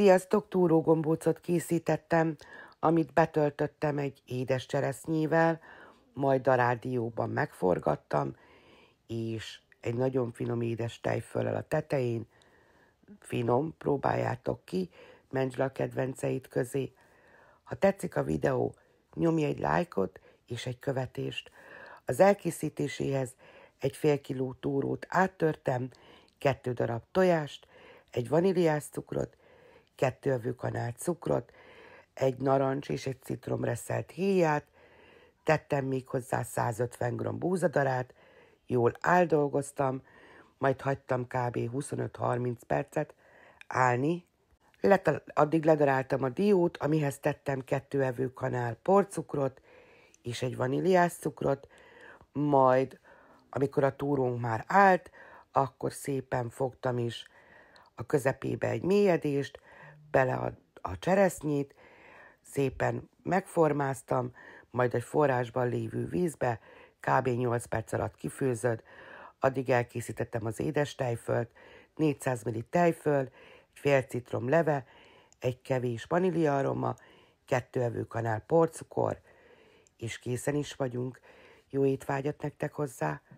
Sziasztok, túrógombócot készítettem, amit betöltöttem egy édes cseresznyével, majd a rádióban megforgattam, és egy nagyon finom édes tejfölel a tetején. Finom, próbáljátok ki, menj le a kedvenceid közé. Ha tetszik a videó, nyomj egy lájkot és egy követést. Az elkészítéséhez egy fél kiló túrót áttörtem, kettő darab tojást, egy vaníliás cukrot kettő evőkanál cukrot, egy narancs és egy citrom reszelt héját, tettem még hozzá 150 g búzadarát, jól áldolgoztam, majd hagytam kb. 25-30 percet állni, Letal- addig ledaráltam a diót, amihez tettem kettő evőkanál porcukrot és egy vaníliás cukrot, majd amikor a túrónk már állt, akkor szépen fogtam is a közepébe egy mélyedést, bele a, a cseresznyét, szépen megformáztam, majd egy forrásban lévő vízbe, kb. 8 perc alatt kifőzöd, addig elkészítettem az édes tejfölt, 400 ml tejföl, egy fél citrom leve, egy kevés aroma, kettő evőkanál porcukor, és készen is vagyunk. Jó étvágyat nektek hozzá!